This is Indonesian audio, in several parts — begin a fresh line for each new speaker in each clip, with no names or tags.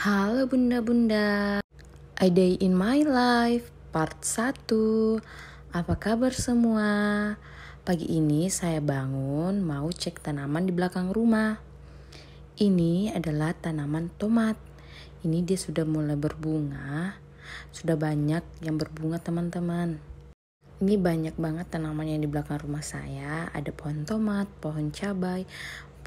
Halo bunda-bunda, A Day in My Life part 1 Apa kabar semua? Pagi ini saya bangun mau cek tanaman di belakang rumah Ini adalah tanaman tomat Ini dia sudah mulai berbunga Sudah banyak yang berbunga teman-teman ini banyak banget tanaman yang di belakang rumah saya. Ada pohon tomat, pohon cabai,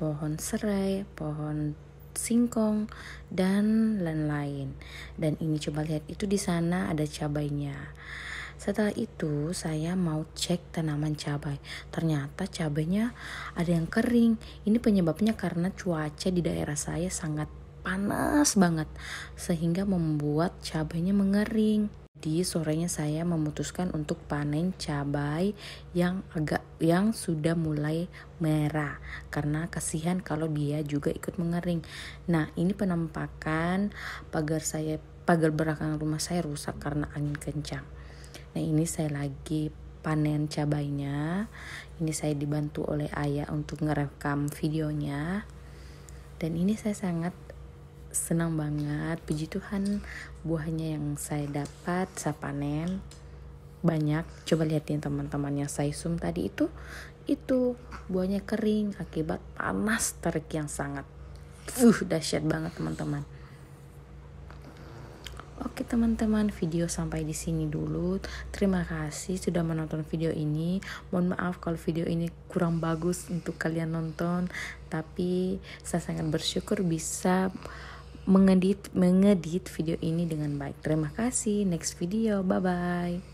pohon serai, pohon singkong, dan lain-lain. Dan ini coba lihat itu di sana ada cabainya. Setelah itu saya mau cek tanaman cabai. Ternyata cabainya ada yang kering. Ini penyebabnya karena cuaca di daerah saya sangat panas banget sehingga membuat cabainya mengering. Jadi sorenya saya memutuskan untuk panen cabai yang agak yang sudah mulai merah karena kasihan kalau dia juga ikut mengering. Nah, ini penampakan pagar saya pagar belakang rumah saya rusak karena angin kencang. Nah, ini saya lagi panen cabainya. Ini saya dibantu oleh ayah untuk ngerekam videonya. Dan ini saya sangat senang banget puji Tuhan buahnya yang saya dapat saya panen banyak coba lihatin teman-teman yang saya zoom tadi itu itu buahnya kering akibat panas terik yang sangat uh dahsyat banget teman-teman Oke teman-teman, video sampai di sini dulu. Terima kasih sudah menonton video ini. Mohon maaf kalau video ini kurang bagus untuk kalian nonton, tapi saya sangat bersyukur bisa mengedit mengedit video ini dengan baik. Terima kasih. Next video. Bye bye.